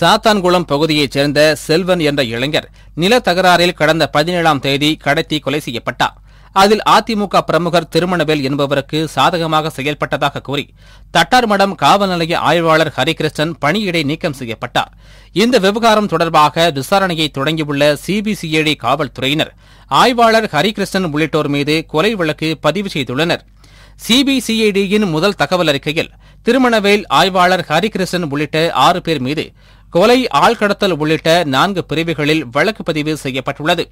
சாத்தான்குளம் பகுதியைச் சேர்ந்த செல்வன் என்ற இளைஞர் நிலத்தகராறில் கடந்த பதினேழாம் தேதி கடத்தி கொலை செய்யப்பட்டார் அதில் அதிமுக பிரமுகர் திருமணவேல் என்பவருக்கு சாதகமாக செயல்பட்டதாக கூறி தட்டார்மடம் காவல் நிலைய ஆய்வாளர் ஹரிகிருஷ்ணன் பணியிடை நீக்கம் செய்யப்பட்டார் இந்த விவகாரம் தொடர்பாக விசாரணையை தொடங்கியுள்ள சிபிசிஐடி காவல்துறையினர் ஆய்வாளர் ஹரிகிருஷ்ணன் உள்ளிட்டோர் மீது கொலை வழக்கு பதிவு செய்துள்ளனர் சிபிசிஐடியின் முதல் தகவல் அறிக்கையில் திருமணவேல் ஆய்வாளர் ஹரிகிருஷ்ணன் உள்ளிட்ட ஆறு பேர் மீது கொலை ஆள்கடத்தல் உள்ளிட்ட நான்கு பிரிவுகளில் வழக்கு பதிவு செய்யப்பட்டுள்ளது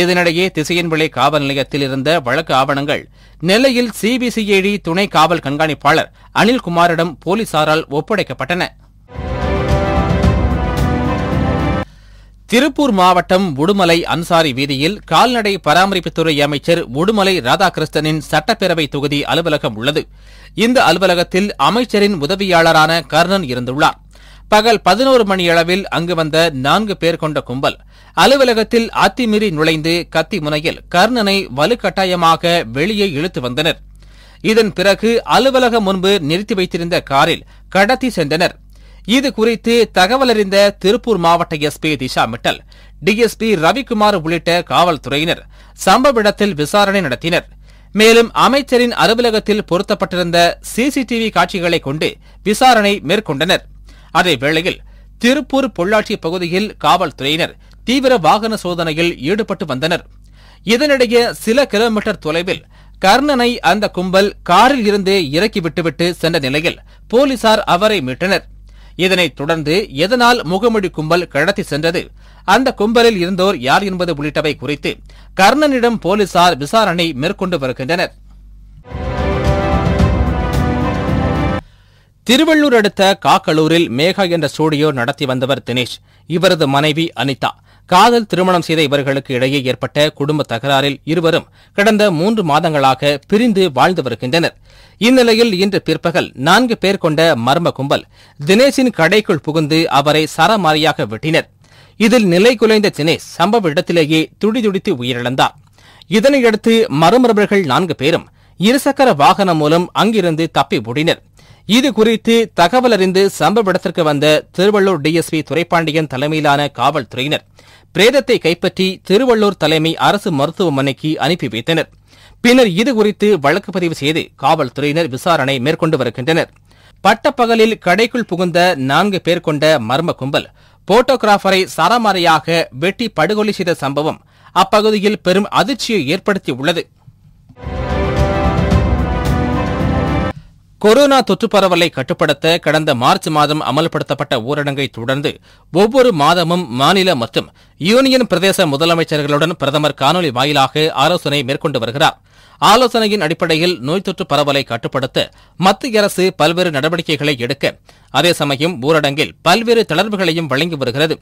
இதனிடையே திசையன்விளை காவல் நிலையத்தில் இருந்த வழக்கு ஆவணங்கள் நெல்லையில் சிபிசிஐடி துணை காவல் கண்காணிப்பாளர் அனில்குமாரிடம் போலீசாரால் ஒப்படைக்கப்பட்டன திருப்பூர் மாவட்டம் உடுமலை அன்சாரி வீதியில் கால்நடை பராமரிப்புத்துறை அமைச்சர் உடுமலை ராதாகிருஷ்ணனின் சட்டப்பேரவை தொகுதி அலுவலகம் உள்ளது இந்த அலுவலகத்தில் அமைச்சரின் உதவியாளரான கர்ணன் இருந்துள்ளார் பகல் பதினோரு மணி அளவில் அங்கு வந்த நான்கு பேர் கொண்ட கும்பல் அலுவலகத்தில் அத்திமீறி நுழைந்து கத்தி முனையில் கர்ணனை வலுக்கட்டாயமாக வெளியே இழுத்து வந்தனர் இதன் பிறகு அலுவலகம் முன்பு நிறுத்தி வைத்திருந்த காரில் கடத்தி சென்றனர் இது குறித்து தகவலறிந்த திருப்பூர் மாவட்ட எஸ்பி திஷா மிட்டல் டிஎஸ்பி ரவிக்குமார் உள்ளிட்ட காவல்துறையினர் சம்பவ இடத்தில் விசாரணை நடத்தினர் மேலும் அமைச்சரின் அலுவலகத்தில் பொருத்தப்பட்டிருந்த சிசிடிவி காட்சிகளை கொண்டு விசாரணை மேற்கொண்டனர் அதே வேளையில் திருப்பூர் பொள்ளாச்சி பகுதியில் காவல்துறையினர் தீவிர வாகன சோதனையில் ஈடுபட்டு வந்தனர் இதனிடையே சில கிலோமீட்டர் தொலைவில் கர்ணனை அந்த கும்பல் காரில் இருந்து இறக்கி விட்டுவிட்டு சென்ற நிலையில் போலீசார் அவரை மீட்டனர் இதனைத் தொடர்ந்து எதனால் முகமொழி கும்பல் கடத்தி சென்றது அந்த கும்பலில் இருந்தோர் யார் என்பது உள்ளிட்டவை குறித்து கர்ணனிடம் போலீசார் விசாரணை மேற்கொண்டு வருகின்றனர் திருவள்ளூர் அடுத்த காக்கலூரில் மேகா என்ற ஸ்டுடியோ நடத்தி வந்தவர் தினேஷ் இவரது மனைவி அனிதா காதல் திருமணம் செய்த இவர்களுக்கு இடையே ஏற்பட்ட குடும்ப தகராறில் இருவரும் கடந்த மூன்று மாதங்களாக பிரிந்து வாழ்ந்து வருகின்றனர் இந்நிலையில் இன்று பிற்பகல் நான்கு பேர் கொண்ட மர்ம கும்பல் தினேஷின் கடைக்குள் புகுந்து அவரை சரமாரியாக வெட்டினர் இதில் நிலை குலைந்த தினேஷ் சம்பவ இடத்திலேயே துடிதுடித்து உயிரிழந்தார் இதனையடுத்து மறுமரபர்கள் நான்கு பேரும் இருசக்கர வாகனம் மூலம் அங்கிருந்து தப்பி ஓடினர் இது குறித்து தகவல் அறிந்து சம்பவ இடத்திற்கு வந்த திருவள்ளூர் டிஎஸ்பி துரைப்பாண்டியன் தலைமையிலான காவல்துறையினர் பிரேதத்தை கைப்பற்றி திருவள்ளூர் தலைமை அரசு மருத்துவமனைக்கு அனுப்பி வைத்தனர் பின்னர் இது குறித்து வழக்கு பதிவு செய்து காவல்துறையினர் விசாரணை மேற்கொண்டு வருகின்றனர் பட்டப்பகலில் கடைக்குள் புகுந்த நான்கு பேர் கொண்ட மர்ம கும்பல் போட்டோகிராபரை சரமாரியாக வெட்டி படுகொலை செய்த சம்பவம் அப்பகுதியில் பெரும் அதிர்ச்சியை ஏற்படுத்தி உள்ளது கொரோனா தொற்று பரவலை கட்டுப்படுத்த கடந்த மார்ச் மாதம் அமல்படுத்தப்பட்ட ஊரடங்கை தொடர்ந்து ஒவ்வொரு மாதமும் மாநில மற்றும் யூனியன் பிரதேச முதலமைச்சர்களுடன் பிரதமர் காணொலி வாயிலாக ஆலோசனை மேற்கொண்டு வருகிறார் ஆலோசனையின் அடிப்படையில் நோய் தொற்று பரவலை கட்டுப்படுத்த மத்திய அரசு பல்வேறு நடவடிக்கைகளை எடுக்க அதே சமயம் ஊரடங்கில் பல்வேறு தளர்வுகளையும் வழங்கி வருகிறது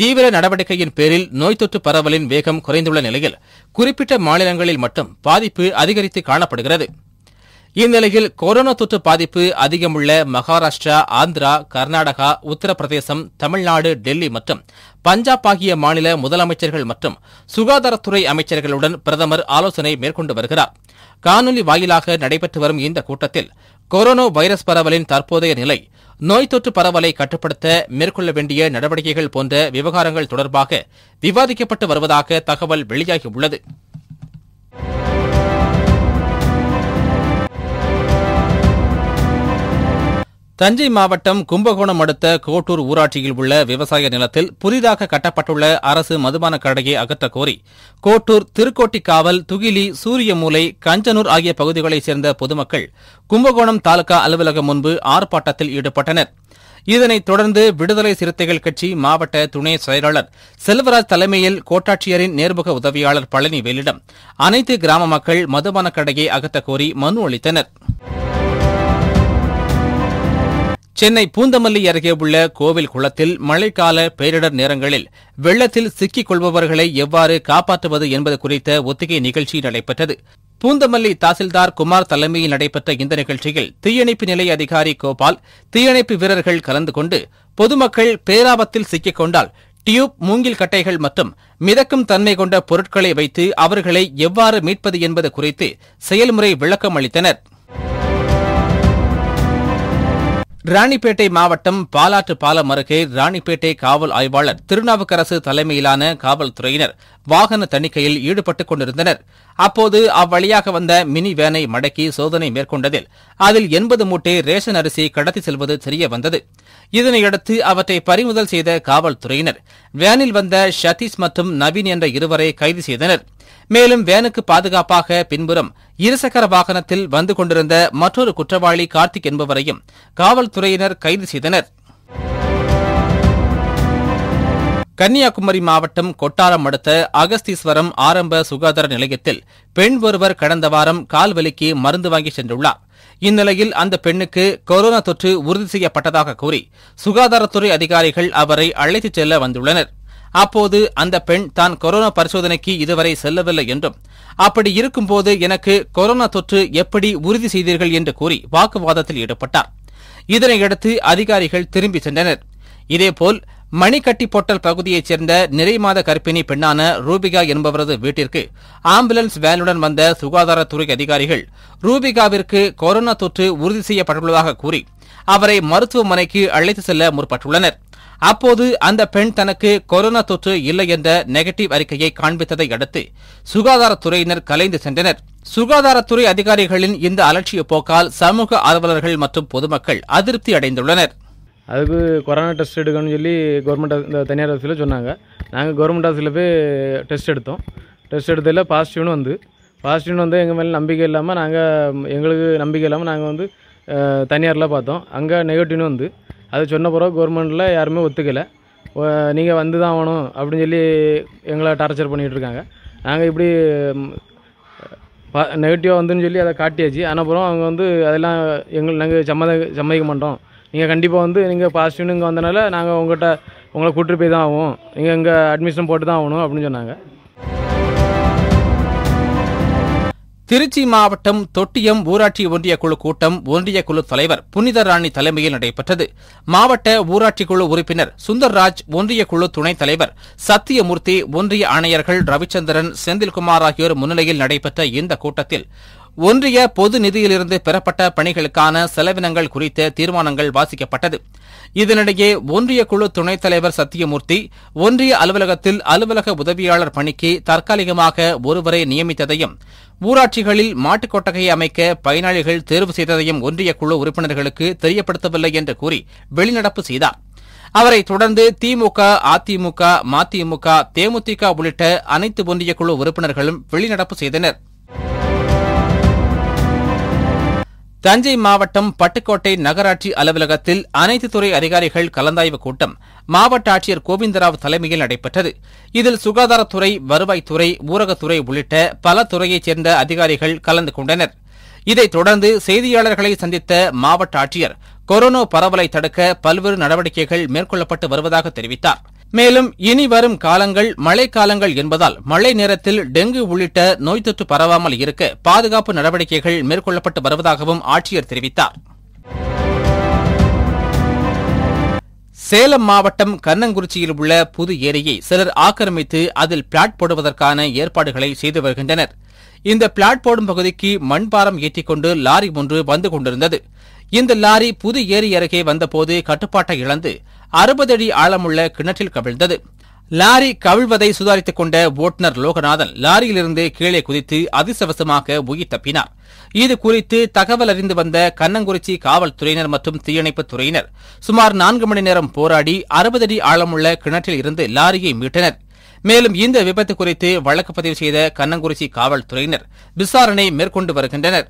தீவிர நடவடிக்கையின் பேரில் நோய் தொற்று பரவலின் வேகம் குறைந்துள்ள நிலையில் குறிப்பிட்ட மாநிலங்களில் மட்டும் பாதிப்பு அதிகரித்து காணப்படுகிறது இந்நிலையில் கொரோனா தொற்று பாதிப்பு அதிகமுள்ள மகாராஷ்டிரா ஆந்திரா கர்நாடகா உத்தரப்பிரதேசம் தமிழ்நாடு டெல்லி மற்றும் பஞ்சாப் ஆகிய மாநில முதலமைச்சர்கள் மற்றும் சுகாதாரத்துறை அமைச்சர்களுடன் பிரதமர் ஆலோசனை மேற்கொண்டு வருகிறார் காணொலி வாயிலாக நடைபெற்று வரும் இந்த கூட்டத்தில் கொரோனா வைரஸ் பரவலின் தற்போதைய நிலை நோய் தொற்று பரவலை கட்டுப்படுத்த மேற்கொள்ள வேண்டிய நடவடிக்கைகள் போன்ற விவகாரங்கள் தொடர்பாக விவாதிக்கப்பட்டு வருவதாக தகவல் வெளியாகியுள்ளது தஞ்சை மாவட்டம் கும்பகோணம் அடுத்த கோட்டூர் ஊராட்சியில் உள்ள விவசாய நிலத்தில் புதிதாக கட்டப்பட்டுள்ள அரசு மதுபான கடையை அகற்ற கோரி கோட்டூர் திருக்கோட்டிக்காவல் துகிலி சூரியமூலை கஞ்சனூர் ஆகிய பகுதிகளைச் சேர்ந்த பொதுமக்கள் கும்பகோணம் தாலுகா அலுவலகம் முன்பு ஆர்ப்பாட்டத்தில் ஈடுபட்டனர் இதனைத் தொடர்ந்து விடுதலை சிறுத்தைகள் கட்சி மாவட்ட துணை செயலாளர் செல்வராஜ் தலைமையில் கோட்டாட்சியரின் நேர்முக உதவியாளர் பழனிவேலிடம் அனைத்து கிராம மக்கள் மதுபான கடையை அகற்றக் கோரி மனு அளித்தனா் சென்னை பூந்தமல்லி அருகே உள்ள கோவில் குளத்தில் மழைக்கால பேரிடர் நேரங்களில் வெள்ளத்தில் சிக்கிக் கொள்பவர்களை எவ்வாறு காப்பாற்றுவது என்பது குறித்த ஒத்திகை நிகழ்ச்சி நடைபெற்றது பூந்தமல்லி தாசில்தார் குமார் தலைமையில் நடைபெற்ற இந்த நிகழ்ச்சியில் தீயணைப்பு நிலைய அதிகாரி கோபால் தீயணைப்பு வீரர்கள் கலந்து கொண்டு பொதுமக்கள் பேராபத்தில் சிக்கிக் கொண்டால் டியூப் மூங்கில் கட்டைகள் மற்றும் மிதக்கும் தன்மை கொண்ட பொருட்களை வைத்து அவர்களை எவ்வாறு மீட்பது என்பது குறித்து செயல்முறை விளக்கம் அளித்தனா் ராணிப்பேட்டை மாவட்டம் பாலாற்று பாலம் அருகே ராணிப்பேட்டை காவல் ஆய்வாளர் திருநாவுக்கரசு தலைமையிலான காவல்துறையினர் வாகன தணிக்கையில் ஈடுபட்டுக் கொண்டிருந்தனர் அப்போது அவ்வழியாக வந்த மினி வேனை மடக்கி சோதனை மேற்கொண்டதில் அதில் எண்பது மூட்டை ரேஷன் அரிசி கடத்தி செல்வது தெரிய வந்தது இதனையடுத்து அவற்றை பறிமுதல் செய்த காவல்துறையினர் வேனில் வந்த ஷதீஷ் மற்றும் நவீன் என்ற இருவரை கைது செய்தனா் மேலும் வேனுக்கு பாதுகாப்பாக பின்புறம் இருசக்கர வாகனத்தில் வந்து கொண்டிருந்த மற்றொரு குற்றவாளி கார்த்திக் என்பவரையும் காவல்துறையினர் கைது செய்தனர் கன்னியாகுமரி மாவட்டம் கொட்டாரம் அடுத்த அகஸ்தீஸ்வரம் ஆரம்ப சுகாதார நிலையத்தில் பெண் ஒருவர் கடந்த வாரம் கால் வலிக்கு மருந்து வாங்கி சென்றுள்ளார் இந்நிலையில் அந்த பெண்ணுக்கு கொரோனா தொற்று உறுதி செய்யப்பட்டதாக கூறி சுகாதாரத்துறை அதிகாரிகள் அவரை அழைத்துச் செல்ல வந்துள்ளனர் அப்போது அந்த பெண் தான் கொரோனா பரிசோதனைக்கு இதுவரை செல்லவில்லை என்றும் அப்படி இருக்கும்போது எனக்கு கொரோனா தொற்று எப்படி உறுதி செய்தீர்கள் என்று கூறி வாக்குவாதத்தில் ஈடுபட்டார் இதனையடுத்து அதிகாரிகள் திரும்பி சென்றனர் இதேபோல் மணிக்கட்டி பொட்டல் பகுதியைச் சேர்ந்த நிறைமாத கர்ப்பிணி பெண்ணான ரூபிகா என்பவரது வீட்டிற்கு ஆம்புலன்ஸ் வேனுடன் வந்த சுகாதாரத்துறை அதிகாரிகள் ரூபிகாவிற்கு கொரோனா தொற்று உறுதி செய்யப்பட்டுள்ளதாக கூறி அவரை மருத்துவமனைக்கு அழைத்து செல்ல முற்பட்டுள்ளனா் அப்போது அந்த பெண் தனக்கு கொரோனா தொற்று இல்லை என்ற நெகட்டிவ் அறிக்கையை காண்பித்ததை அடுத்து சுகாதாரத்துறையினர் கலைந்து சென்றனர் சுகாதாரத்துறை அதிகாரிகளின் இந்த அலட்சிய போக்கால் சமூக ஆர்வலர்கள் மற்றும் பொதுமக்கள் அதிருப்தி அடைந்துள்ளனர் அதுக்கு கொரோனா டெஸ்ட் எடுக்கணும்னு சொல்லி கவர்மெண்ட் இந்த தனியார் ஆஃபீஸில் சொன்னாங்க நாங்கள் கவர்மெண்ட் ஆஃபீஸில் போய் டெஸ்ட் எடுத்தோம் டெஸ்ட் எடுத்ததில் பாசிட்டிவ்னு வந்து பாசிட்டிவ்னு வந்து எங்கள் மேலே நம்பிக்கை இல்லாமல் நாங்கள் எங்களுக்கு நம்பிக்கை இல்லாமல் நாங்கள் வந்து தனியாரில் பார்த்தோம் அங்கே நெகட்டிவ்னு வந்து அது சொன்ன பிறகு கவர்மெண்ட்டில் யாருமே ஒத்துக்கலை நீங்கள் வந்து தான் ஆகணும் அப்படின்னு சொல்லி எங்களை டார்ச்சர் பண்ணிகிட்ருக்காங்க நாங்கள் இப்படி ப நெகட்டிவாக வந்துன்னு சொல்லி அதை காட்டியாச்சு ஆனால் அப்புறம் அவங்க வந்து அதெல்லாம் எங்கள் நாங்கள் சம்மத சம்மதிக்க மாட்டோம் நீங்கள் கண்டிப்பாக வந்து நீங்கள் பாசிட்டிவ்னு இங்கே வந்தனால நாங்கள் உங்கள்கிட்ட உங்களை கூட்டு போய் தான் ஆகும் நீங்கள் இங்கே அட்மிஷன் போட்டு தான் ஆகணும் அப்படின்னு சொன்னாங்க திருச்சி மாவட்டம் தொட்டியம் ஊராட்சி ஒன்றிய குழு கூட்டம் ஒன்றிய குழு தலைவர் புனித ராணி தலைமையில் நடைபெற்றது மாவட்ட ஊராட்சி குழு உறுப்பினர் சுந்தர்ராஜ் ஒன்றிய குழு துணைத் தலைவர் சத்தியமூர்த்தி ஒன்றிய ஆணையர்கள் ரவிச்சந்திரன் செந்தில்குமார் ஆகியோர் முன்னிலையில் நடைபெற்ற இந்த கூட்டத்தில் ஒன்றிய பொது நிதியிலிருந்து பெறப்பட்ட பணிகளுக்கான செலவினங்கள் குறித்த தீர்மானங்கள் வாசிக்கப்பட்டது இதனிடையே ஒன்றிய குழு துணைத் தலைவர் சத்தியமூர்த்தி ஒன்றிய அலுவலகத்தில் அலுவலக உதவியாளர் பணிக்கு தற்காலிகமாக ஒருவரை நியமித்ததையும் ஊராட்சிகளில் மாட்டுக் கொட்டகையை அமைக்க பயனாளிகள் தேர்வு செய்ததையும் ஒன்றிய குழு உறுப்பினர்களுக்கு தெரியப்படுத்தவில்லை என்று கூறி வெளிநடப்பு செய்தார் அவரை தொடர்ந்து திமுக அதிமுக மதிமுக தேமுதிக உள்ளிட்ட அனைத்து ஒன்றிய குழு உறுப்பினர்களும் வெளிநடப்பு செய்தனா் தஞ்சை மாவட்டம் பட்டுக்கோட்டை நகராட்சி அலுவலகத்தில் அனைத்து துறை அதிகாரிகள் கலந்தாய்வு கூட்டம் மாவட்ட ஆட்சியர் கோவிந்தராவ் தலைமையில் நடைபெற்றது இதில் சுகாதாரத்துறை வருவாய்த்துறை ஊரகத்துறை உள்ளிட்ட பல துறையைச் சேர்ந்த அதிகாரிகள் கலந்து கொண்டனர் இதைத் தொடர்ந்து செய்தியாளர்களை சந்தித்த மாவட்ட ஆட்சியர் கொரோனா பரவலை தடுக்க பல்வேறு நடவடிக்கைகள் மேற்கொள்ளப்பட்டு வருவதாக தெரிவித்தாா் மேலும் இனி வரும் காலங்கள் மழை காலங்கள் என்பதால் மழை நேரத்தில் டெங்கு உள்ளிட்ட நோய் தொற்று பரவாமல் இருக்க பாதுகாப்பு நடவடிக்கைகள் மேற்கொள்ளப்பட்டு வருவதாகவும் ஆட்சியர் தெரிவித்தார் சேலம் மாவட்டம் கண்ணங்குறிச்சியில் உள்ள புது ஏரியை சிலர் ஆக்கிரமித்து அதில் பிளாட் போடுவதற்கான ஏற்பாடுகளை செய்து வருகின்றனர் இந்த பிளாட் போடும் பகுதிக்கு மண்பாரம் ஏற்றிக்கொண்டு லாரி ஒன்று வந்து கொண்டிருந்தது இந்த லாரி புது ஏரி அருகே வந்தபோது கட்டுப்பாட்டை இழந்து அறுபது அடி ஆழமுள்ள கிணற்றில் கவிழ்ந்தது லாரி கவிழ்வதை சுதாரித்துக் கொண்ட ஓட்டுநர் லோகநாதன் லாரியிலிருந்து கீழே குதித்து அதிசவசமாக உயிர் தப்பினார் இது குறித்து தகவல் அறிந்து வந்த கண்ணங்குறிச்சி காவல்துறையினர் மற்றும் தீயணைப்புத் துறையினர் சுமார் நான்கு மணி நேரம் போராடி அறுபது அடி ஆழமுள்ள கிணற்றில் இருந்து லாரியை மீட்டனர் மேலும் இந்த விபத்து குறித்து வழக்கு பதிவு செய்த கண்ணங்குறிச்சி காவல்துறையினர் விசாரணை மேற்கொண்டு வருகின்றனர்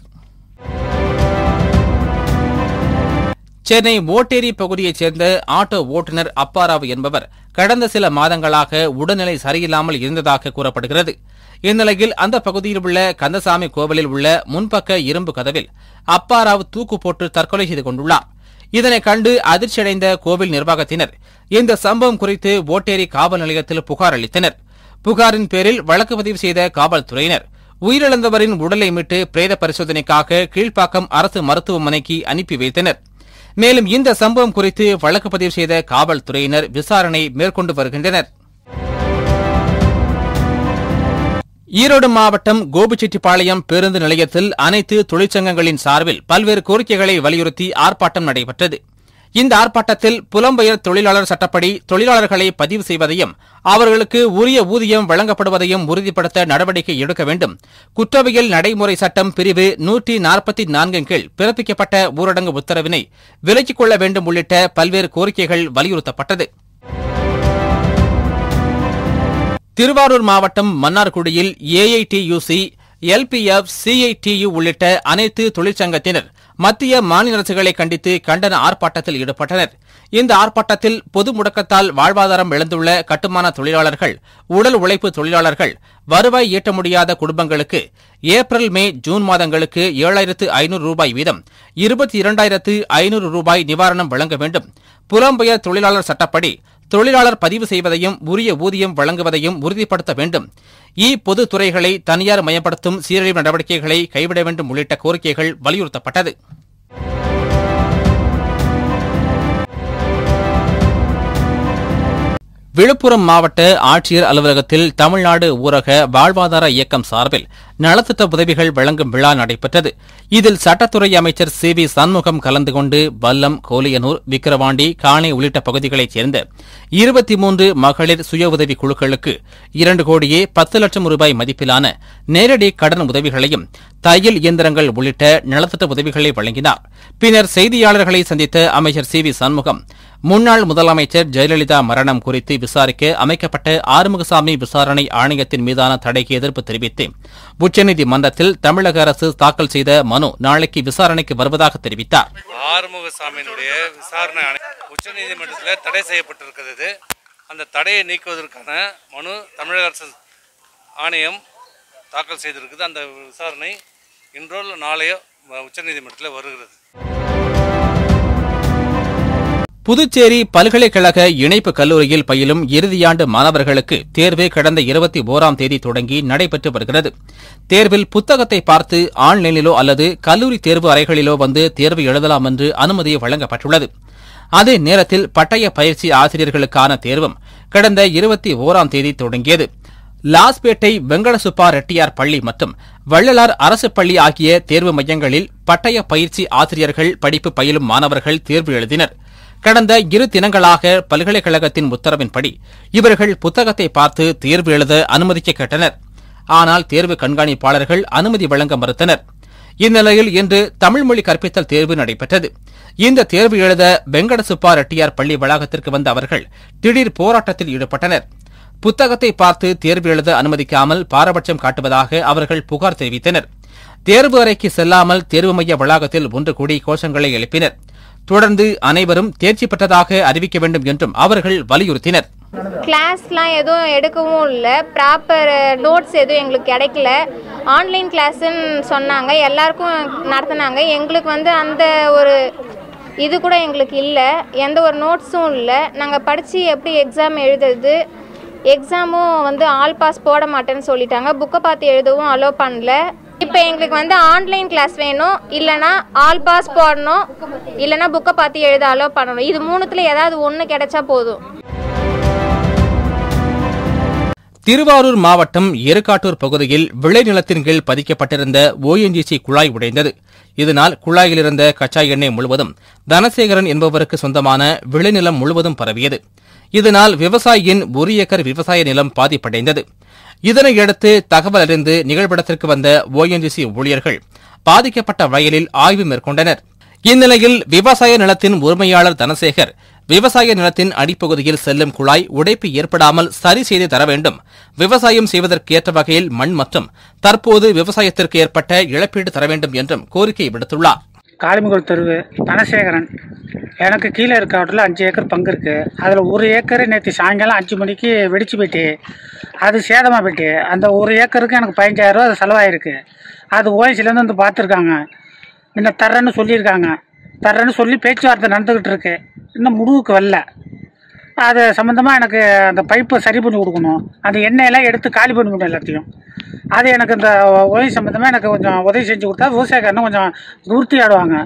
சென்னை ஓட்டேரி பகுதியைச் சேர்ந்த ஆட்டோ ஓட்டுநர் அப்பாராவ் என்பவர் கடந்த சில மாதங்களாக உடல்நிலை சரியில்லாமல் இருந்ததாக கூறப்படுகிறது இந்நிலையில் அந்த பகுதியில் உள்ள கந்தசாமி கோவிலில் உள்ள முன்பக்க இரும்பு கதவில் அப்பாராவ் தூக்கு போட்டு தற்கொலை செய்து கொண்டுள்ளார் இதனை கண்டு அதிர்ச்சியடைந்த கோவில் நிர்வாகத்தினர் இந்த சம்பவம் குறித்து ஓட்டேரி காவல் நிலையத்தில் புகார் அளித்தனர் புகாரின் பேரில் வழக்கு பதிவு செய்த காவல்துறையினர் உயிரிழந்தவரின் உடலை மீட்டு பிரேத பரிசோதனைக்காக கீழ்ப்பாக்கம் அரசு மருத்துவமனைக்கு அனுப்பி வைத்தனர் மேலும் இந்த சம்பவம் குறித்து வழக்கு பதிவு செய்த காவல்துறையினர் விசாரணை மேற்கொண்டு வருகின்றனர் ஈரோடு மாவட்டம் கோபிச்செட்டிப்பாளையம் பேருந்து நிலையத்தில் அனைத்து தொழிற்சங்கங்களின் சார்பில் பல்வேறு கோரிக்கைகளை வலியுறுத்தி ஆர்ப்பாட்டம் நடைபெற்றது இந்த ஆர்ப்பாட்டத்தில் புலம்பெயர் தொழிலாளர் சட்டப்படி தொழிலாளர்களை பதிவு செய்வதையும் அவர்களுக்கு உரிய ஊதியம் வழங்கப்படுவதையும் உறுதிப்படுத்த நடவடிக்கை எடுக்க வேண்டும் குற்றவியல் நடைமுறை சட்டம் பிரிவு நூற்றி நாற்பத்தி நான்கின் கீழ் பிறப்பிக்கப்பட்ட ஊரடங்கு உத்தரவினை விலக்கிக் கொள்ள வேண்டும் உள்ளிட்ட பல்வேறு கோரிக்கைகள் வலியுறுத்தப்பட்டது திருவாரூர் மாவட்டம் மன்னார்குடியில் ஏஐடியுசி எல்பிஎஃப் சிஐடியு உள்ளிட்ட அனைத்து தொழிற்சங்கத்தினர் மத்திய மாநில அரசுகளை கண்டித்து கண்டன ஆர்ப்பாட்டத்தில் ஈடுபட்டனர் இந்த ஆர்ப்பாட்டத்தில் பொது முடக்கத்தால் வாழ்வாதாரம் இழந்துள்ள கட்டுமான தொழிலாளர்கள் உடல் உழைப்பு தொழிலாளர்கள் வருவாய் ஈட்ட முடியாத குடும்பங்களுக்கு ஏப்ரல் மே ஜூன் மாதங்களுக்கு ஏழாயிரத்து ஐநூறு ரூபாய் வீதம் இருபத்தி இரண்டாயிரத்து ஐநூறு ரூபாய் நிவாரணம் வழங்க வேண்டும் புலம்பெயர் தொழிலாளர் சட்டப்படி தொழிலாளர் பதிவு செய்வதையும் உரிய ஊதியம் வழங்குவதையும் உறுதிப்படுத்த வேண்டும் இ பொதுத்துறைகளை தனியார் மயப்படுத்தும் சீரழிவு நடவடிக்கைகளை கைவிட வேண்டும் உள்ளிட்ட கோரிக்கைகள் வலியுறுத்தப்பட்டது விழுப்புரம் மாவட்ட ஆட்சியர் அலுவலகத்தில் தமிழ்நாடு ஊரக வாழ்வாதார இயக்கம் சார்பில் நலத்திட்ட உதவிகள் வழங்கும் விழா நடைபெற்றது இதில் சட்டத்துறை அமைச்சர் சி வி சண்முகம் கலந்து கொண்டு வல்லம் கோலியனூர் விக்கிரவாண்டி காணை உள்ளிட்ட பகுதிகளைச் சேர்ந்த இருபத்தி மூன்று மகளிர் சுய உதவி குழுக்களுக்கு இரண்டு கோடியே பத்து லட்சம் ரூபாய் மதிப்பிலான நேரடி கடன் உதவிகளையும் தையல் இயந்திரங்கள் உள்ளிட்ட நலத்திட்ட உதவிகளை வழங்கினார் பின்னர் செய்தியாளர்களை சந்தித்த அமைச்சர் சி வி சண்முகம் முன்னாள் முதலமைச்சர் ஜெயலலிதா மரணம் குறித்து விசாரிக்க அமைக்கப்பட்ட ஆறுமுகசாமி விசாரணை ஆணையத்தின் மீதான தடைக்கு எதிர்ப்பு தெரிவித்து உச்சநீதிமன்றத்தில் தமிழக அரசு தாக்கல் செய்த மனு நாளைக்கு விசாரணைக்கு வருவதாக தெரிவித்தார் ஆறுமுகசாமியினுடைய விசாரணை உச்சநீதிமன்றத்தில் தடை செய்யப்பட்டிருக்கிறது அந்த தடையை நீக்குவதற்கான மனு தமிழக அரசு ஆணையம் தாக்கல் செய்திருக்குது அந்த விசாரணை இன்றோ நாளையோ உச்சநீதிமன்றத்தில் வருகிறது புதுச்சேரி பல்கலைக்கழக இணைப்பு கல்லூரியில் பயிலும் இறுதியாண்டு மாணவர்களுக்கு தேர்வு கடந்த இருபத்தி ஒராம் தேதி தொடங்கி நடைபெற்று வருகிறது தேர்வில் புத்தகத்தை பார்த்து ஆன்லைனிலோ அல்லது கல்லூரி தேர்வு அறைகளிலோ வந்து தேர்வு எழுதலாம் என்று அனுமதி வழங்கப்பட்டுள்ளது அதே நேரத்தில் பட்டய பயிற்சி ஆசிரியர்களுக்கான தேர்வும் கடந்த இருபத்தி ஒராம் தேதி தொடங்கியது லாஸ்பேட்டை வெங்கடசுப்பா ரெட்டியார் பள்ளி மற்றும் வள்ளலார் அரசு பள்ளி ஆகிய தேர்வு மையங்களில் பட்டய பயிற்சி ஆசிரியர்கள் படிப்பு பயிலும் மாணவர்கள் தேர்வு எழுதினா் கடந்த இரு தினங்களாக பல்கலைக்கழகத்தின் உத்தரவின்படி இவர்கள் புத்தகத்தை பார்த்து தேர்வு எழுத அனுமதிக்க கேட்டனர் ஆனால் தேர்வு கண்காணிப்பாளர்கள் அனுமதி வழங்க மறுத்தனர் இந்நிலையில் இன்று தமிழ் மொழி கற்பித்தல் தேர்வு நடைபெற்றது இந்த தேர்வு எழுத வெங்கடசுப்பா ரெட்டியார் பள்ளி வளாகத்திற்கு வந்த அவர்கள் திடீர் போராட்டத்தில் ஈடுபட்டனர் புத்தகத்தை பார்த்து தேர்வு எழுத அனுமதிக்காமல் பாரபட்சம் காட்டுவதாக அவர்கள் புகார் தெரிவித்தனர் தேர்வு அறைக்கு செல்லாமல் தேர்வு மைய வளாகத்தில் ஒன்று கூடி கோஷங்களை எழுப்பினர் தொடர்ந்து அனைவரும் தேர்ச்சி பெற்றதாக அறிவிக்க வேண்டும் என்றும் அவர்கள் வலியுறுத்தினர் கிளாஸ்லாம் எதுவும் எடுக்கவும் இல்லை ப்ராப்பர் நோட்ஸ் எதுவும் எங்களுக்கு கிடைக்கல ஆன்லைன் கிளாஸ்ன்னு சொன்னாங்க எல்லாருக்கும் நடத்தினாங்க எங்களுக்கு வந்து அந்த ஒரு இது கூட எங்களுக்கு இல்லை எந்த ஒரு நோட்ஸும் இல்லை நாங்கள் படித்து எப்படி எக்ஸாம் எழுதுறது எக்ஸாமும் வந்து ஆல் பாஸ் போட மாட்டேன்னு சொல்லிட்டாங்க புக்கை பார்த்து எழுதவும் அலோவ் பண்ணல இப்போ எங்களுக்கு வந்து ஆன்லைன் கிளாஸ் வேணும் இல்லைனா ஆல் பாஸ் போடணும் இல்லைனா புக்கை பார்த்து எழுதாலோ பண்ணணும் இது மூணுத்தில் ஏதாவது ஒன்று கிடைச்சா போதும் திருவாரூர் மாவட்டம் எருக்காட்டூர் பகுதியில் விளைநிலத்தின் கீழ் பதிக்கப்பட்டிருந்த ஓஎன்ஜிசி குழாய் உடைந்தது இதனால் குழாயில் இருந்த கச்சா எண்ணெய் முழுவதும் தனசேகரன் என்பவருக்கு சொந்தமான விளைநிலம் முழுவதும் பரவியது இதனால் விவசாயியின் ஒரு ஏக்கர் விவசாய நிலம் பாதிப்படைந்தது இதனையடுத்து தகவல் அறிந்து நிகழ்விடத்திற்கு வந்த ஓஎன்ஜிசி ஊழியர்கள் பாதிக்கப்பட்ட வயலில் ஆய்வு மேற்கொண்டனர் இந்நிலையில் விவசாய நிலத்தின் உரிமையாளர் தனசேகர் விவசாய நிலத்தின் அடிப்பகுதியில் செல்லும் குழாய் உடைப்பு ஏற்படாமல் சரி செய்து தர வேண்டும் விவசாயம் செய்வதற்கு ஏற்ற வகையில் மண் மற்றும் தற்போது விவசாயத்திற்கு ஏற்பட்ட இழப்பீடு தர வேண்டும் என்றும் கோரிக்கை விடுத்துள்ளாா் காளிமுகல் தெருவு தனசேகரன் எனக்கு கீழே இருக்க ஹோட்டலில் அஞ்சு ஏக்கர் பங்கு இருக்குது அதில் ஒரு ஏக்கர் நேற்று சாயங்காலம் அஞ்சு மணிக்கு வெடிச்சு போயிட்டு அது சேதமாக போயிட்டு அந்த ஒரு ஏக்கருக்கு எனக்கு பதினஞ்சாயிரரூவா அது செலவாயிருக்கு அது ஓஎஸ்சிலேருந்து வந்து பார்த்துருக்காங்க இன்னும் தர்றேன்னு சொல்லியிருக்காங்க தர்றேன்னு சொல்லி பேச்சுவார்த்தை நடந்துக்கிட்டு இருக்கு இன்னும் முடிவுக்கு வரல அது சம்மந்தமாக எனக்கு அந்த பைப்பு சரி பண்ணி கொடுக்கணும் அந்த எண்ணெயெல்லாம் எடுத்து காலி பண்ணிக்கணும் எல்லாத்தையும் அது எனக்கு இந்த உதவி சம்மந்தமாக எனக்கு கொஞ்சம் உதவி செஞ்சு கொடுத்தா விவசாயக்காரனும் கொஞ்சம் உறுத்தி ஆடுவாங்க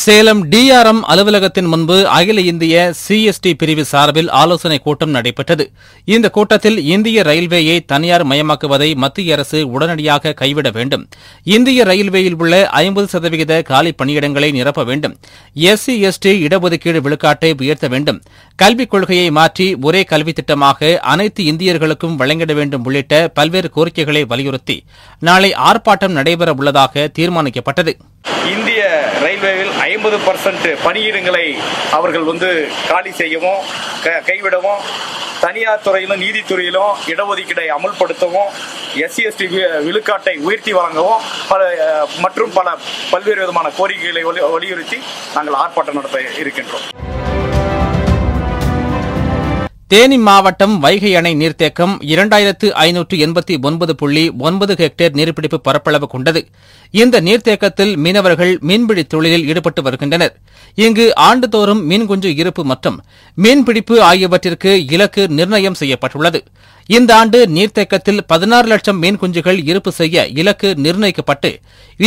சேலம் டிஆர்எம் அலுவலகத்தின் முன்பு அகில இந்திய சிஎஸ்டி பிரிவு சார்பில் ஆலோசனைக் கூட்டம் நடைபெற்றது இந்த கூட்டத்தில் இந்திய ரயில்வேயை தனியார் மயமாக்குவதை மத்திய அரசு உடனடியாக கைவிட வேண்டும் இந்திய ரயில்வேயில் உள்ள ஐம்பது சதவிகித காலி பணியிடங்களை நிரப்ப வேண்டும் எஸ்சி எஸ்டி இடஒதுக்கீடு விழுக்காட்டை உயர்த்த வேண்டும் கல்விக் கொள்கையை மாற்றி ஒரே கல்வித் திட்டமாக அனைத்து இந்தியர்களுக்கும் வழங்கிட வேண்டும் உள்ளிட்ட பல்வேறு கோரிக்கைகளை வலியுறுத்தி நாளை ஆர்ப்பாட்டம் நடைபெற உள்ளதாக தீர்மானிக்கப்பட்டது ரயில்வேவில் ஐம்பது பர்சன்ட் பணியிடங்களை அவர்கள் வந்து காலி செய்யவும் கைவிடவும் தனியார் துறையிலும் நீதித்துறையிலும் இடஒதுக்கீடை அமல்படுத்தவும் எஸ்சிஎஸ்டி எஸ்டி விழுக்காட்டை உயர்த்தி வழங்கவும் பல மற்றும் பல பல்வேறு விதமான கோரிக்கைகளை வலியுறுத்தி நாங்கள் ஆர்ப்பாட்டம் நடத்த இருக்கின்றோம் தேனி மாவட்டம் வைகை அணை நீர்த்தேக்கம் இரண்டாயிரத்து ஐநூற்று எண்பத்தி ஒன்பது புள்ளி ஒன்பது ஹெக்டேர் நீர்பிடிப்பு பரப்பளவு கொண்டது இந்த நீர்த்தேக்கத்தில் மீனவர்கள் மீன்பிடி தொழிலில் ஈடுபட்டு வருகின்றனர் இங்கு ஆண்டுதோறும் மீன்குஞ்சு இருப்பு மற்றும் மீன்பிடிப்பு ஆகியவற்றிற்கு இலக்கு நிர்ணயம் செய்யப்பட்டுள்ளது இந்த ஆண்டு நீர்த்தேக்கத்தில் பதினாறு லட்சம் மீன்குஞ்சுகள் இருப்பு செய்ய இலக்கு நிர்ணயிக்கப்பட்டு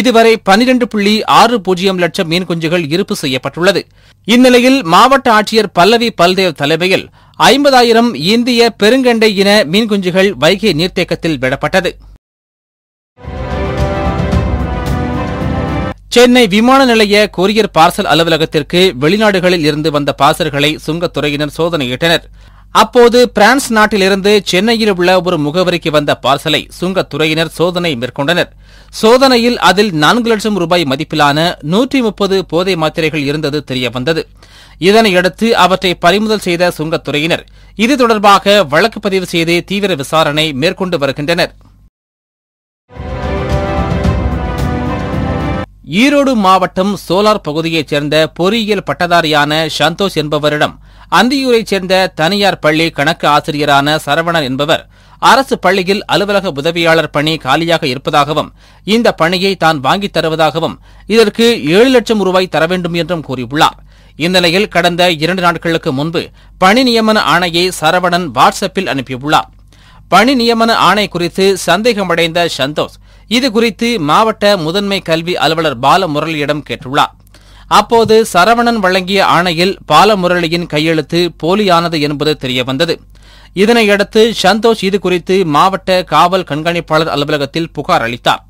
இதுவரை பனிரெண்டு புள்ளி ஆறு பூஜ்ஜியம் லட்சம் மீன்குஞ்சுகள் இருப்பு செய்யப்பட்டுள்ளது இந்நிலையில் மாவட்ட ஆட்சியர் பல்லவி பல்தேவ் தலைமையில் ஐம்பதாயிரம் இந்திய பெருங்கண்டை இன மீன்குஞ்சுகள் வைகை நீர்த்தேக்கத்தில் விடப்பட்டது சென்னை விமான நிலைய கொரியர் பார்சல் அலுவலகத்திற்கு வெளிநாடுகளில் இருந்து வந்த பார்சல்களை சுங்கத்துறையினர் சோதனையிட்டனர் அப்போது பிரான்ஸ் நாட்டிலிருந்து சென்னையில் உள்ள ஒரு முகவரிக்கு வந்த பார்சலை சுங்கத்துறையினர் சோதனை மேற்கொண்டனர் சோதனையில் அதில் நான்கு லட்சம் ரூபாய் மதிப்பிலான நூற்றி முப்பது போதை மாத்திரைகள் இருந்தது தெரியவந்தது இதனையடுத்து அவற்றை பறிமுதல் செய்த சுங்கத்துறையினர் இது தொடர்பாக வழக்கு பதிவு செய்து தீவிர விசாரணை மேற்கொண்டு வருகின்றனர் ஈரோடு மாவட்டம் சோலார் பகுதியைச் சேர்ந்த பொறியியல் பட்டதாரியான சந்தோஷ் என்பவரிடம் அந்தியூரைச் சேர்ந்த தனியார் பள்ளி கணக்கு ஆசிரியரான சரவணன் என்பவர் அரசு பள்ளியில் அலுவலக உதவியாளர் பணி காலியாக இருப்பதாகவும் இந்த பணியை தான் வாங்கித் தருவதாகவும் இதற்கு ஏழு லட்சம் ரூபாய் தர வேண்டும் என்றும் கூறியுள்ளார் இந்நிலையில் கடந்த இரண்டு நாட்களுக்கு முன்பு பணி நியமன ஆணையை சரவணன் வாட்ஸ்அப்பில் அனுப்பியுள்ளார் பணி நியமன ஆணை குறித்து சந்தேகமடைந்த சந்தோஷ் இது குறித்து மாவட்ட முதன்மை கல்வி அலுவலர் பாலமுரளியிடம் கேட்டுள்ளார் அப்போது சரவணன் வழங்கிய ஆணையில் பாலமுரளியின் கையெழுத்து போலியானது என்பது தெரியவந்தது இதனையடுத்து சந்தோஷ் இது குறித்து மாவட்ட காவல் கண்காணிப்பாளர் அலுவலகத்தில் புகார் அளித்தார்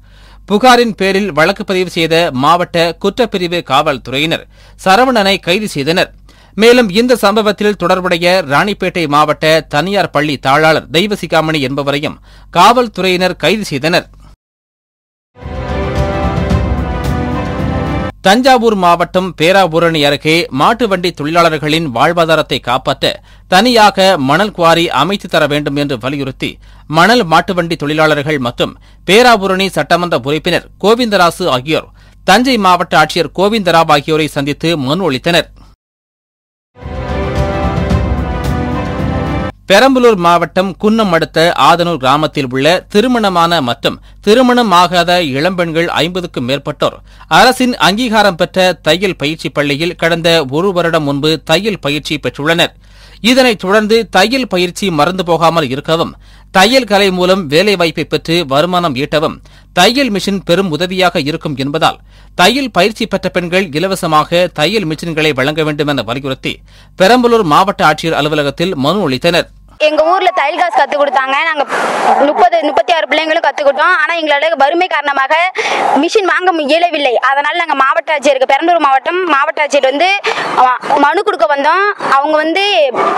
புகாரின் பேரில் வழக்கு பதிவு செய்த மாவட்ட குற்றப்பிரிவு காவல்துறையினர் சரவணனை கைது செய்தனர் மேலும் இந்த சம்பவத்தில் தொடர்புடைய ராணிப்பேட்டை மாவட்ட தனியார் பள்ளி தாளாளர் தெய்வசிகாமணி என்பவரையும் காவல்துறையினர் கைது செய்தனா் தஞ்சாவூர் மாவட்டம் பேராபூரணி அருகே மாட்டு வண்டி தொழிலாளர்களின் வாழ்வாதாரத்தை காப்பாற்ற தனியாக மணல் குவாரி அமைத்து தர வேண்டும் என்று வலியுறுத்தி மணல் மாட்டு வண்டி தொழிலாளர்கள் மற்றும் பேராபூரணி சட்டமன்ற உறுப்பினர் கோவிந்தராசு ஆகியோர் தஞ்சை மாவட்ட ஆட்சியர் கோவிந்தராவ் ஆகியோரை சந்தித்து மனு அளித்தனா் பெரம்பலூர் மாவட்டம் குன்னம் அடுத்த ஆதனூர் கிராமத்தில் உள்ள திருமணமான மற்றும் திருமணம் ஆகாத இளம்பெண்கள் ஐம்பதுக்கும் மேற்பட்டோர் அரசின் அங்கீகாரம் பெற்ற தையல் பயிற்சி பள்ளியில் கடந்த ஒரு வருடம் முன்பு தையல் பயிற்சி பெற்றுள்ளனர் இதனைத் தொடர்ந்து தையல் பயிற்சி மறந்து போகாமல் இருக்கவும் தையல் கலை மூலம் வேலைவாய்ப்பை பெற்று வருமானம் ஈட்டவும் தையல் மிஷின் பெரும் உதவியாக இருக்கும் என்பதால் தையல் பயிற்சி பெற்ற பெண்கள் இலவசமாக தையல் மிஷின்களை வழங்க வேண்டும் என வலியுறுத்தி பெரம்பலூர் மாவட்ட ஆட்சியர் அலுவலகத்தில் மனு அளித்தனா் எங்கள் ஊரில் தையல் காசு கற்றுக் கொடுத்தாங்க நாங்கள் முப்பது முப்பத்தி ஆறு பிள்ளைங்களும் கற்றுக் கொடுத்தோம் ஆனால் எங்களோட வறுமை காரணமாக மிஷின் வாங்க இயலவில்லை அதனால் நாங்கள் மாவட்ட ஆட்சியருக்கு பெரம்பூர் மாவட்டம் மாவட்ட ஆட்சியர் வந்து மனு கொடுக்க வந்தோம் அவங்க வந்து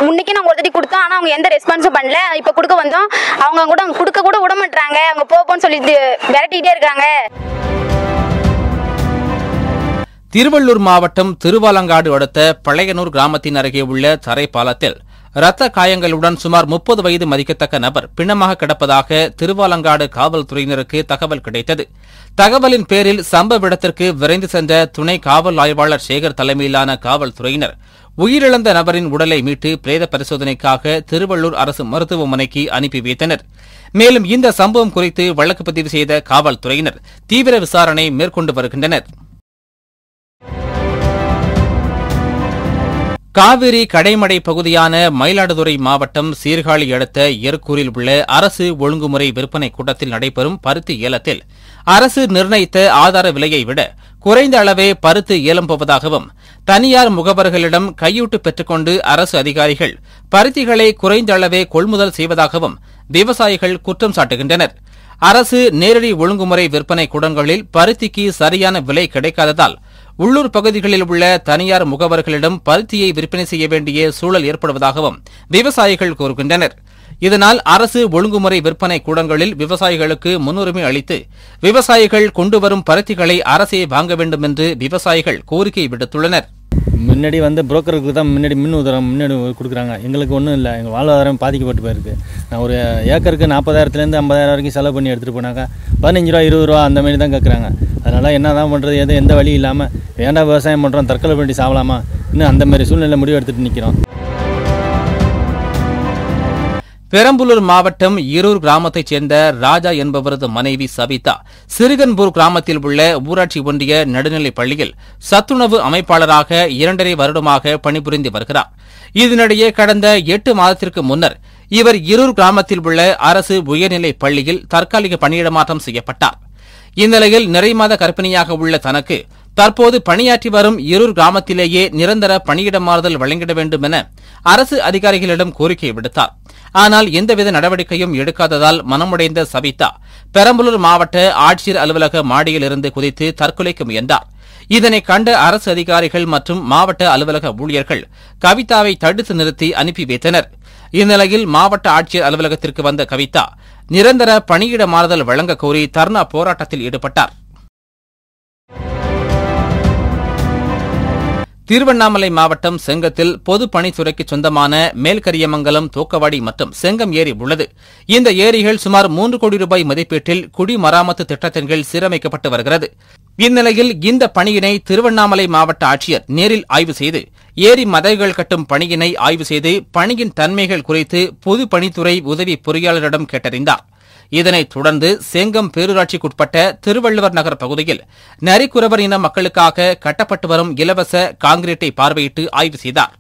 முன்னைக்கு நாங்கள் ஒரு கொடுத்தோம் ஆனால் அவங்க எந்த ரெஸ்பான்ஸும் பண்ணல இப்போ கொடுக்க வந்தோம் அவங்க கூட அவங்க கொடுக்க கூட விட மாட்டாங்க அவங்க போப்போன்னு சொல்லி விரட்டிகிட்டே இருக்காங்க திருவள்ளூர் மாவட்டம் திருவாலங்காடு அடுத்த பழையனூர் கிராமத்தின் அருகே உள்ள தரைப்பாலத்தில் ரத்த காயங்களுடன் சுமார் முப்பது வயது மதிக்கத்தக்க நபர் பிணமாக கிடப்பதாக திருவாலங்காடு காவல்துறையினருக்கு தகவல் கிடைத்தது தகவலின் பேரில் சம்பவ இடத்திற்கு விரைந்து சென்ற துணை காவல் ஆய்வாளர் சேகர் தலைமையிலான காவல்துறையினர் உயிரிழந்த நபரின் உடலை மீட்டு பிரேத பரிசோதனைக்காக திருவள்ளூர் அரசு மருத்துவமனைக்கு அனுப்பி வைத்தனர் மேலும் இந்த சம்பவம் குறித்து வழக்கு பதிவு செய்த காவல்துறையினர் தீவிர விசாரணை மேற்கொண்டு வருகின்றனா் காவிரி கடைமடை பகுதியான மயிலாடுதுறை மாவட்டம் சீர்காழி அடுத்த எருக்கூரில் உள்ள அரசு ஒழுங்குமுறை விற்பனை கூட்டத்தில் நடைபெறும் பருத்தி ஏலத்தில் அரசு நிர்ணயித்த ஆதார விலையை விட குறைந்த அளவே பருத்து போவதாகவும் தனியார் முகவர்களிடம் கையூட்டு பெற்றுக்கொண்டு அரசு அதிகாரிகள் பருத்திகளை குறைந்த அளவே கொள்முதல் செய்வதாகவும் விவசாயிகள் குற்றம் சாட்டுகின்றனர் அரசு நேரடி ஒழுங்குமுறை விற்பனை கூடங்களில் பருத்திக்கு சரியான விலை கிடைக்காததால் உள்ளூர் பகுதிகளில் உள்ள தனியார் முகவர்களிடம் பருத்தியை விற்பனை செய்ய வேண்டிய சூழல் ஏற்படுவதாகவும் விவசாயிகள் கூறுகின்றனர் இதனால் அரசு ஒழுங்குமுறை விற்பனை கூடங்களில் விவசாயிகளுக்கு முன்னுரிமை அளித்து விவசாயிகள் கொண்டுவரும் பருத்திகளை அரசே வாங்க வேண்டும் என்று விவசாயிகள் கோரிக்கை விடுத்துள்ளனா் முன்னாடி வந்து புரோக்கருக்கு தான் முன்னாடி மின் உதரம் முன்னாடி கொடுக்குறாங்க எங்களுக்கு ஒன்றும் இல்லை எங்கள் வாழ்வாதாரம் பாதிக்கப்பட்டு போயிருக்கு நான் ஒரு ஏக்கருக்கு நாற்பதாயிரத்துலேருந்து ஐம்பதாயிரம் வரைக்கும் செலவு பண்ணி எடுத்துகிட்டு போனாக்கா பதினஞ்சு ரூபா இருபது ரூபா அந்த மாதிரி தான் கேட்குறாங்க அதனால் என்ன தான் பண்ணுறது எதுவும் எந்த வழி இல்லாமல் வேண்டாம் விவசாயம் பண்ணுறோம் தற்கொலை பண்ணி சாப்பிடலாமா இன்னும் அந்த மாதிரி சூழ்நிலை முடிவு எடுத்துகிட்டு நிற்கிறோம் பெரம்பலூர் மாவட்டம் இருர் கிராமத்தைச் சேர்ந்த ராஜா என்பவரது மனைவி சவிதா சிறுகன்பூர் கிராமத்தில் உள்ள ஊராட்சி ஒன்றிய நடுநிலைப் பள்ளியில் சத்துணவு அமைப்பாளராக இரண்டரை வருடமாக பணிபுரிந்து வருகிறார் இதனிடையே கடந்த எட்டு மாதத்திற்கு முன்னர் இவர் இருர் கிராமத்தில் உள்ள அரசு உயர்நிலைப் பள்ளியில் தற்காலிக பணியிட மாற்றம் செய்யப்பட்டார் இந்நிலையில் நிறைமாத கற்பிணியாக உள்ள தனக்கு தற்போது பணியாற்றி வரும் இருர் கிராமத்திலேயே நிரந்தர பணியிட மாறுதல் வழங்கிட வேண்டும் என அரசு அதிகாரிகளிடம் கோரிக்கை விடுத்தார் ஆனால் எந்தவித நடவடிக்கையும் எடுக்காததால் மனமுடைந்த சவிதா பெரம்பலூர் மாவட்ட ஆட்சியர் அலுவலக மாடியில் இருந்து குதித்து தற்கொலைக்கு முயன்றார் இதனை கண்ட அரசு அதிகாரிகள் மற்றும் மாவட்ட அலுவலக ஊழியர்கள் கவிதாவை தடுத்து நிறுத்தி அனுப்பி வைத்தனர் இந்நிலையில் மாவட்ட ஆட்சியர் அலுவலகத்திற்கு வந்த கவிதா நிரந்தர பணியிட மாறுதல் வழங்க கோரி தர்ணா போராட்டத்தில் ஈடுபட்டார் திருவண்ணாமலை மாவட்டம் செங்கத்தில் பொதுப்பணித்துறைக்கு சொந்தமான மேல்கரியமங்கலம் தூக்கவாடி மற்றும் செங்கம் ஏரி உள்ளது இந்த ஏரிகள் சுமார் மூன்று கோடி ரூபாய் மதிப்பீட்டில் குடிமராமத்து திட்டத்தின் கீழ் சீரமைக்கப்பட்டு வருகிறது இந்நிலையில் இந்த பணியினை திருவண்ணாமலை மாவட்ட ஆட்சியர் நேரில் ஆய்வு செய்து ஏரி மதகுகள் கட்டும் பணியினை ஆய்வு செய்து பணியின் தன்மைகள் குறித்து பொதுப்பணித்துறை உதவி பொறியாளரிடம் கேட்டறிந்தார் இதனைத் தொடர்ந்து செங்கம் பேரூராட்சிக்குட்பட்ட திருவள்ளுவர் நகர் பகுதியில் நரிக்குறவர் இன மக்களுக்காக கட்டப்பட்டு வரும் இலவச காங்கிரீட்டை பார்வையிட்டு ஆய்வு செய்தாா்